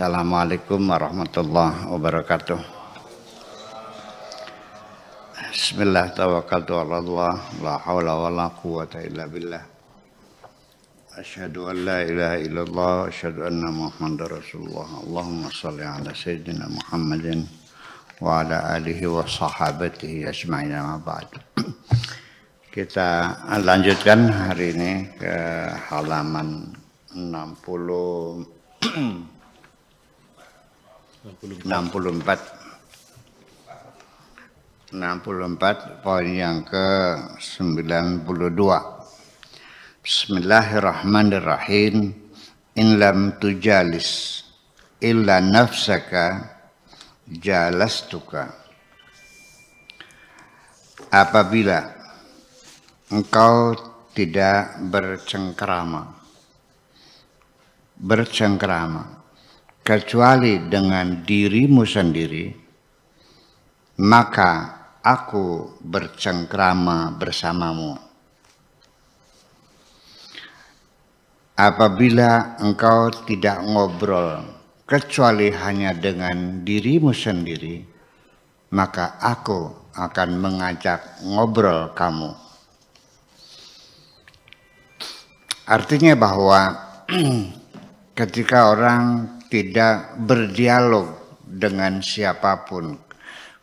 Assalamualaikum warahmatullahi wabarakatuh. Bismillah tawakkaltu ala Allah, la haula wala quwata illa billah. Asyhadu an la ilaha illallah wa asyhadu anna Muhammadar Rasulullah. Allahumma shalli ala sayyidina Muhammadin wa ala alihi wa sahabatihi ajma'in ma ba'd. Kita lanjutkan hari ini ke halaman 60 64 64 poin yang ke 92 Bismillahirrahmanirrahim in lam tujalis illa nafsaka jalastuka apabila engkau tidak bercengkrama, bercengkrama kecuali dengan dirimu sendiri, maka aku bercengkrama bersamamu. Apabila engkau tidak ngobrol kecuali hanya dengan dirimu sendiri, maka aku akan mengajak ngobrol kamu. Artinya bahwa ketika orang tidak berdialog dengan siapapun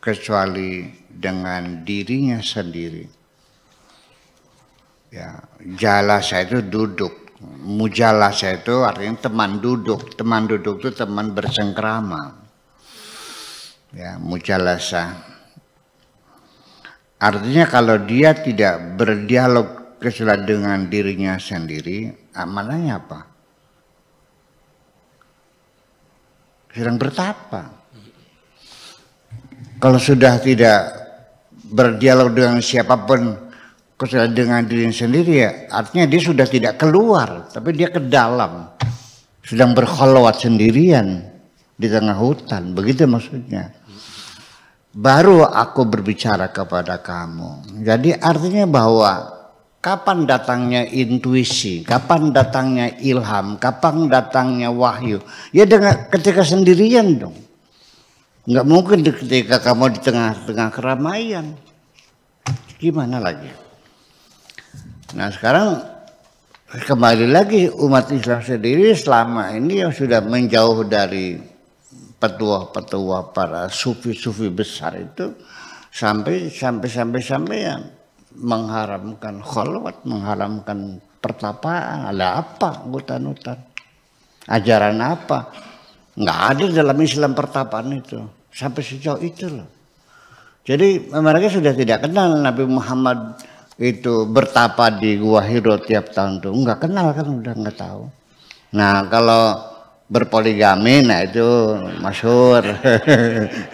kecuali dengan dirinya sendiri. Ya, jalasa itu duduk. Mujalasa itu artinya teman duduk. Teman duduk itu teman bersengkrama. Ya, mujalasa. Artinya kalau dia tidak berdialog kecuali dengan dirinya sendiri, amanahnya apa? sedang bertapa. Kalau sudah tidak berdialog dengan siapapun, kecuali dengan diri sendiri ya, artinya dia sudah tidak keluar, tapi dia ke dalam. Sedang berkholwat sendirian di tengah hutan, begitu maksudnya. Baru aku berbicara kepada kamu. Jadi artinya bahwa Kapan datangnya intuisi? Kapan datangnya ilham? Kapan datangnya wahyu? Ya dengan ketika sendirian dong. Enggak mungkin ketika kamu di tengah-tengah keramaian. Gimana lagi? Nah sekarang kembali lagi umat Islam sendiri selama ini yang sudah menjauh dari petua-petua para sufi-sufi besar itu sampai sampai sampai sampai yang mengharamkan kholwat, mengharamkan pertapaan. Ada apa hutan-hutan? Ajaran apa? Nggak ada dalam Islam pertapaan itu. Sampai sejauh itu loh. Jadi mereka sudah tidak kenal Nabi Muhammad itu bertapa di Gua Hiro tiap tahun tuh. Nggak kenal kan udah nggak tahu. Nah kalau berpoligami nah itu masyur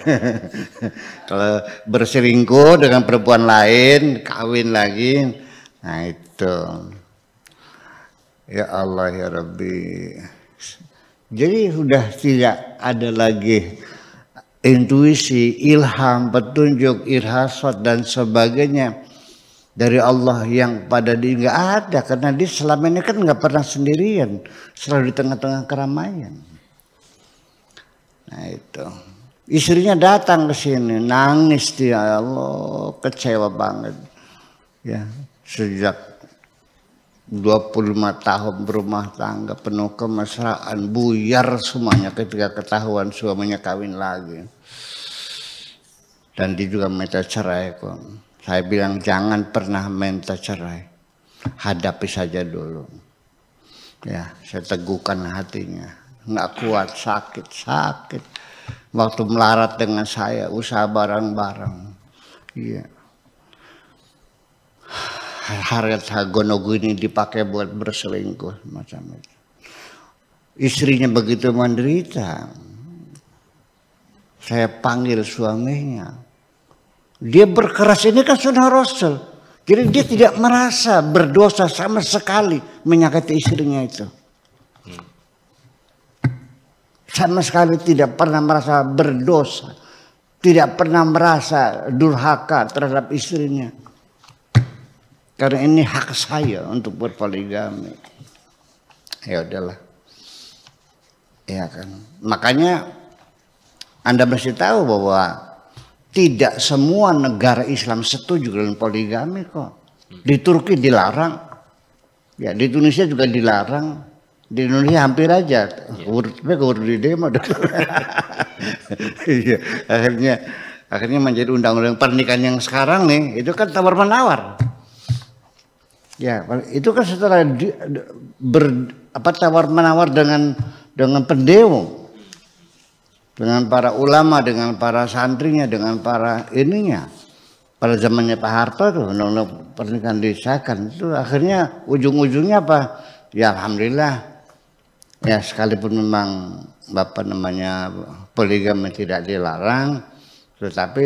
kalau berselingkuh dengan perempuan lain kawin lagi nah itu ya Allah ya Rabbi jadi sudah tidak ada lagi intuisi ilham petunjuk irhasat dan sebagainya dari Allah yang pada dia nggak ada karena dia selama ini kan nggak pernah sendirian selalu di tengah-tengah keramaian nah itu istrinya datang ke sini nangis dia ya Allah kecewa banget ya sejak 25 tahun berumah tangga penuh kemesraan buyar semuanya ketika ketahuan suaminya kawin lagi dan dia juga minta cerai kok saya bilang jangan pernah minta cerai. Hadapi saja dulu. Ya, saya teguhkan hatinya. Nggak kuat, sakit, sakit. Waktu melarat dengan saya, usaha barang-barang. Iya. Harga Hagonogu ini dipakai buat berselingkuh macam itu. Istrinya begitu menderita. Saya panggil suaminya dia berkeras ini kan sunnah Rasul. Jadi dia tidak merasa berdosa sama sekali menyakiti istrinya itu. Sama sekali tidak pernah merasa berdosa. Tidak pernah merasa durhaka terhadap istrinya. Karena ini hak saya untuk berpoligami. Ya udahlah. Ya kan. Makanya Anda mesti tahu bahwa tidak semua negara Islam setuju dengan poligami kok. Di Turki dilarang, ya di Tunisia juga dilarang, di Indonesia hampir aja. Iya. Tapi kalau di demo, iya, akhirnya akhirnya menjadi undang-undang pernikahan yang sekarang nih itu kan tawar menawar. Ya, itu kan setelah di, ber, apa tawar menawar dengan dengan pendemo dengan para ulama, dengan para santrinya, dengan para ininya. Pada zamannya Pak Harto tuh undang-undang pernikahan disahkan itu akhirnya ujung-ujungnya apa? Ya alhamdulillah. Ya sekalipun memang bapak namanya poligami tidak dilarang, tetapi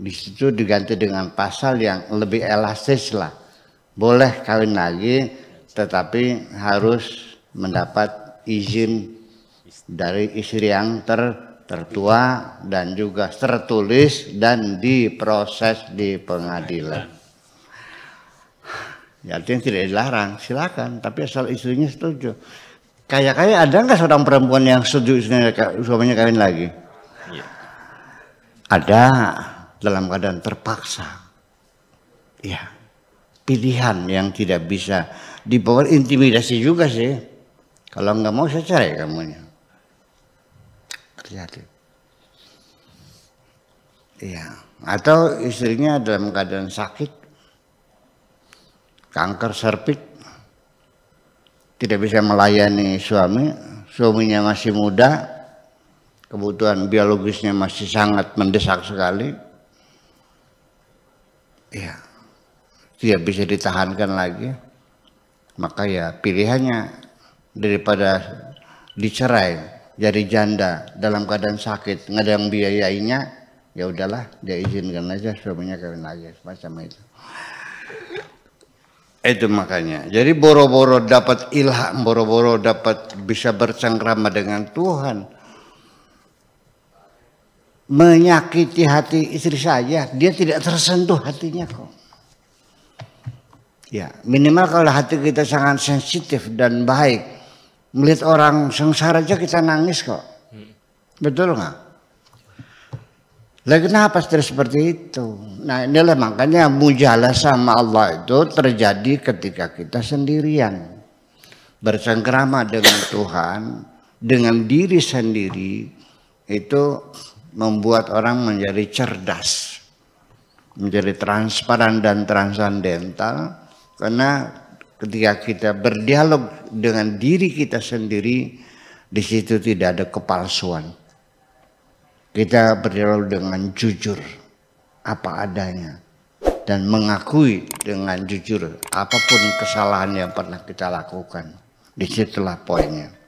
di situ diganti dengan pasal yang lebih elastis lah. Boleh kawin lagi, tetapi harus mendapat izin dari istri yang ter tertua dan juga tertulis dan diproses di pengadilan. Ya, artinya tidak dilarang, silakan. Tapi asal istrinya setuju. Kayak kayak ada nggak seorang perempuan yang setuju suaminya kawin lagi? Ya. Ada dalam keadaan terpaksa. Ya, pilihan yang tidak bisa dibawa intimidasi juga sih. Kalau nggak mau saya cari kamunya terjadi. Iya, atau istrinya dalam keadaan sakit, kanker serpik, tidak bisa melayani suami, suaminya masih muda, kebutuhan biologisnya masih sangat mendesak sekali. Iya, tidak bisa ditahankan lagi. Maka ya pilihannya daripada dicerai jadi janda dalam keadaan sakit nggak ada yang biayainya ya udahlah dia izinkan aja suaminya kawin aja macam itu itu makanya jadi boro-boro dapat ilham boro-boro dapat bisa bercengkrama dengan Tuhan menyakiti hati istri saya dia tidak tersentuh hatinya kok ya minimal kalau hati kita sangat sensitif dan baik Melihat orang sengsara aja kita nangis kok. Betul nggak? Lah kenapa terus seperti itu? Nah inilah makanya mujalah sama Allah itu terjadi ketika kita sendirian. Bersengkrama dengan Tuhan, dengan diri sendiri itu membuat orang menjadi cerdas. Menjadi transparan dan transendental karena ketika kita berdialog dengan diri kita sendiri, di situ tidak ada kepalsuan. Kita berdialog dengan jujur, apa adanya, dan mengakui dengan jujur apapun kesalahan yang pernah kita lakukan. di Disitulah poinnya.